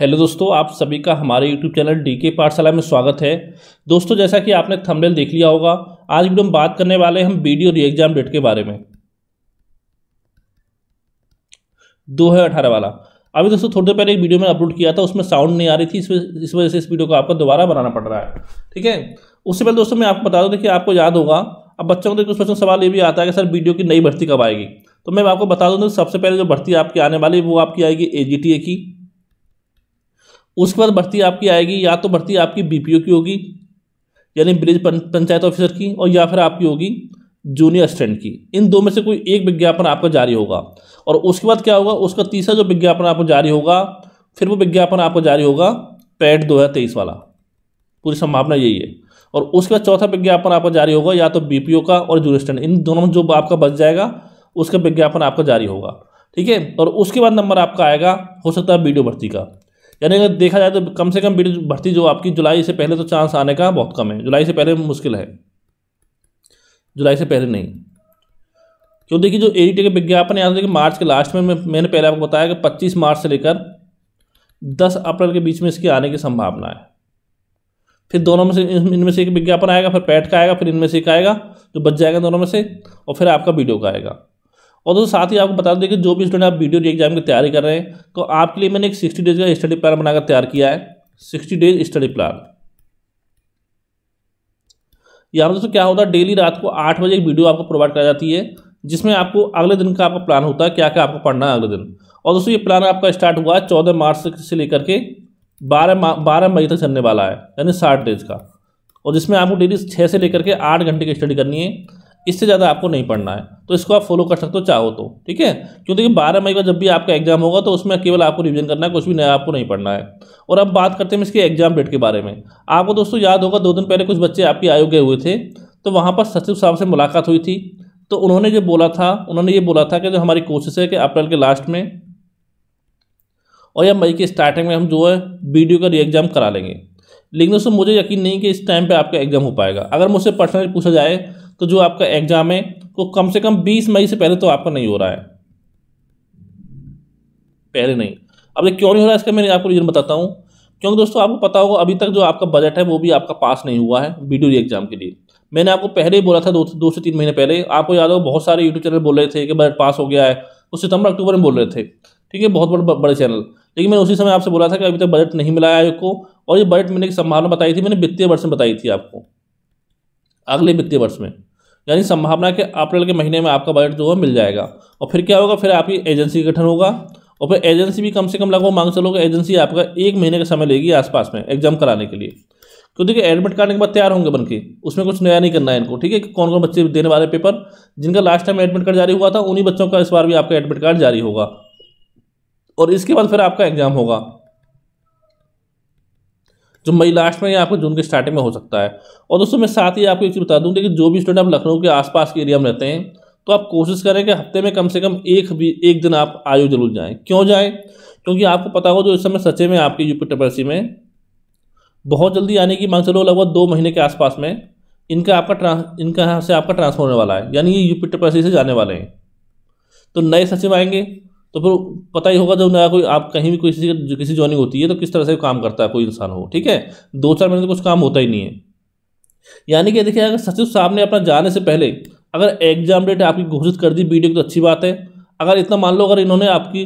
hello दोस्तों आप सभी का हमारे यूट्यूब चैनल डी के पाठशाला में स्वागत है दोस्तों जैसा कि आपने थंबनेल देख लिया होगा आज भी हम बात करने वाले हम B D re exam date के बारे में दो हज़ार अठारह वाला अभी दोस्तों थोड़ी देर पहले एक वीडियो में अपलोड किया था उसमें साउंड नहीं आ रही थी इस वजह से इस वीडियो को आपको दोबारा बनाना पड़ रहा है ठीक है उससे पहले दोस्तों मैं आपको बता दूँ कि आपको याद होगा अब बच्चों को कुछ सवाल ये भी आता है कि सर वीडियो की नई भर्ती कब आएगी तो मैं आपको बता दूँ सबसे पहले जो भर्ती आपकी आने वाली वो आपकी आएगी ए की उसके बाद भर्ती आपकी आएगी या तो भर्ती आपकी बी की होगी यानी ब्रिज पंचायत ऑफिसर की और या फिर आपकी होगी जूनियर असिस्टेंट की इन दो में से कोई एक विज्ञापन आपका जारी होगा और उसके बाद क्या होगा उसका तीसरा जो विज्ञापन आपको जारी होगा फिर वो विज्ञापन आपको जारी होगा पैड दो हज़ार तेईस वाला पूरी संभावना यही है और उसके बाद चौथा विज्ञापन आपका जारी होगा या तो बी का और जूनियर असिस्टेंट इन दोनों में जो आपका बच जाएगा उसका विज्ञापन आपका जारी होगा ठीक है और उसके बाद नंबर आपका आएगा हो सकता है बी भर्ती का यानी अगर देखा जाए तो कम से कम भर्ती जो आपकी जुलाई से पहले तो चांस आने का बहुत कम है जुलाई से पहले मुश्किल है जुलाई से पहले नहीं क्यों देखिए जो ए के विज्ञापन यहाँ देखिए मार्च के लास्ट में मैंने पहले आपको बताया कि पच्चीस मार्च से लेकर दस अप्रैल के बीच में इसकी आने की संभावना है फिर दोनों में से इनमें से एक विज्ञापन आएगा फिर पैट का आएगा फिर इनमें से एक आएगा जो बच जाएगा दोनों में से और फिर आपका वीडियो का आएगा और दोस्तों साथ ही आपको बता दें कि जो भी स्टूडेंट आप वीडियो एग्जाम की तैयारी कर रहे हैं तो आपके लिए मैंने एक सिक्सटी डेज का स्टडी प्लान बनाकर तैयार किया है सिक्सटी डेज स्टडी प्लान यहाँ पर दोस्तों क्या होता है डेली रात को आठ बजे एक वीडियो आपको प्रोवाइड कराई जाती है जिसमें आपको अगले दिन का आपका प्लान होता है क्या क्या आपको पढ़ना है अगले दिन और दोस्तों ये प्लान आपका स्टार्ट हुआ है चौदह मार्च से लेकर के बारह बारह मई तक चलने वाला है यानी साठ डेज का और जिसमें आपको डेली छः से लेकर के आठ घंटे की स्टडी करनी है इससे ज़्यादा आपको नहीं पढ़ना है तो इसको आप फॉलो कर सकते हो चाहो तो ठीक है क्यों देखिए बारह मई का जब भी आपका एग्जाम होगा तो उसमें केवल आपको रिवीजन करना है कुछ भी नया आपको नहीं पढ़ना है और अब बात करते हैं इसके एग्जाम डेट के बारे में आपको दोस्तों याद होगा दो दिन पहले कुछ बच्चे आपके आयोग गए हुए थे तो वहाँ पर सचिव साहब से मुलाकात हुई थी तो उन्होंने जो बोला था उन्होंने ये बोला था कि जो हमारी कोशिश है कि अप्रैल के लास्ट में और या मई के स्टार्टिंग में हम जो है वीडियो का री एग्ज़ाम करा लेंगे लेकिन दोस्तों मुझे यकीन नहीं कि इस टाइम पे आपका एग्ज़ाम हो पाएगा अगर मुझसे पर्सनली पूछा जाए तो जो आपका एग्ज़ाम है वो कम से कम बीस मई से पहले तो आपका नहीं हो रहा है पहले नहीं अब ये क्यों नहीं हो रहा है इसका मैं आपको रीज़न बताता हूँ क्योंकि दोस्तों आपको पता होगा अभी तक जो आपका बजट है वो भी आपका पास नहीं हुआ है बी डी एग्ज़ाम के लिए मैंने आपको पहले ही बोला था दो दो से तीन महीने पहले आपको याद हो बहुत सारे यूट्यूब चैनल बोल रहे थे कि बजट पास हो गया है वो सितंबर अक्टूबर में बोल रहे थे ठीक है बहुत बड़े बड़े चैनल लेकिन मैंने उसी समय आपसे बोला था कि अभी तक बजट नहीं मिला है आयोग को और ये बजट मिलने की संभावना बताई थी मैंने वित्तीय वर्ष में बताई थी आपको अगले वित्तीय वर्ष में यानी संभावना के अप्रैल के महीने में आपका बजट जो है मिल जाएगा और फिर क्या होगा फिर आपकी एजेंसी गठन होगा और फिर एजेंसी भी कम से कम लगभग मांग चलोगे एजेंसी आपका एक महीने का समय लेगी आसपास में एग्जाम कराने के लिए तो देखिए एडमिट कार्ड के बाद तैयार होंगे बन के उसमें कुछ नया नहीं करना है इनको ठीक है कौन कौन बच्चे देने वाले पेपर जिनका लास्ट टाइम एडमिट कार्ड जारी हुआ था उन्हीं बच्चों का इस बार भी आपका एडमिट कार्ड जारी होगा और इसके बाद फिर आपका एग्जाम होगा जो मई लास्ट में या आपको जून के स्टार्टिंग में हो सकता है और दोस्तों मैं साथ ही आपको एक चीज़ बता दूँ कि जो भी स्टूडेंट आप लखनऊ के आसपास के एरिया में रहते हैं तो आप कोशिश करें कि हफ्ते में कम से कम एक भी एक दिन आप आयो जरूर जाएँ क्यों जाएँ क्योंकि आपको पता हो जो इस समय सचे में आपके यूपी ट्रिपल में बहुत जल्दी आने की मांग चलो लगभग दो महीने के आसपास में इनका आपका ट्रांस इनका यहाँ से आपका ट्रांसफर होने वाला है यानी ये यूपी ट्रिपल से जाने वाले हैं तो नए सचिव आएंगे तो फिर पता ही होगा जब नया कोई आप कहीं भी कोई किसी किसी ज्वाइनिंग होती है तो किस तरह से काम करता है कोई इंसान हो ठीक है दो चार महीने तो कुछ काम होता ही नहीं है यानी कि देखिए अगर सचिव साहब ने अपना जाने से पहले अगर एग्जाम डेट आपकी घोषित कर दी बी की तो अच्छी बात है अगर इतना मान लो अगर इन्होंने आपकी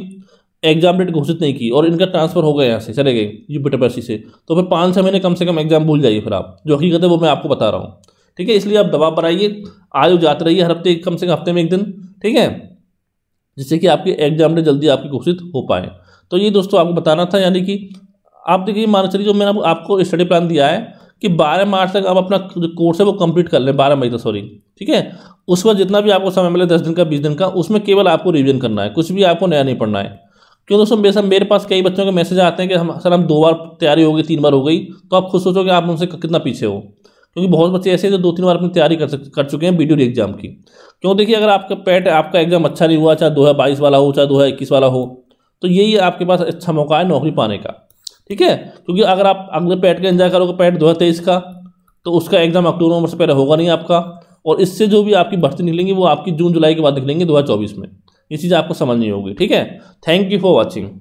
एग्जाम डेट घोषित नहीं की और इनका ट्रांसफर हो गया यहाँ से चले गए यूपीटी से तो फिर पाँच छः महीने कम से कम एग्जाम भूल जाइए फिर आप जो हकीकत है वो मैं आपको बता रहा हूँ ठीक है इसलिए आप दबाव बनाइए आयु जाते रहिए हर हफ्ते कम से कम हफ्ते में एक दिन ठीक है जिससे कि आपके एग्जाम में जल्दी आपके घोषित हो पाए तो ये दोस्तों आपको बताना था यानी कि आप देखिए मान चलिए जो मैंने आपको स्टडी प्लान दिया है कि 12 मार्च तक आप अपना जो कोर्स है वो कंप्लीट कर लें 12 मई तक सॉरी ठीक है उस पर जितना भी आपको समय मिले दस दिन का बीस दिन का उसमें केवल आपको रिविजन करना है कुछ भी आपको नया नहीं पढ़ना है क्यों दोस्तों मेरे मेरे पास कई बच्चों के मैसेज आते हैं कि हम सर हम दो बार तैयारी हो गई तीन बार हो गई तो आप खुद सोचो कि आप उनसे कितना पीछे हो क्योंकि बहुत बच्चे ऐसे जो दो तीन बार अपनी तैयारी कर कर चुके हैं बी एग्जाम की क्यों देखिए अगर आपका पैट e आपका एग्जाम अच्छा नहीं हुआ चाहे दो बाईस वाला हो चाहे दो इक्कीस वाला हो तो यही आपके पास अच्छा मौका है नौकरी पाने का ठीक है क्योंकि अगर आप अगले पैट e का एंजॉय करोगे पैट e दो का तो उसका एग्जाम अक्टूबर नवंबर से पहले होगा नहीं आपका और इससे जो भी आपकी भर्ती निकलेंगी वो आपकी जून जुलाई के बाद निकलेंगे दो में ये चीज़ आपको समझनी होगी ठीक है थैंक यू फॉर वॉचिंग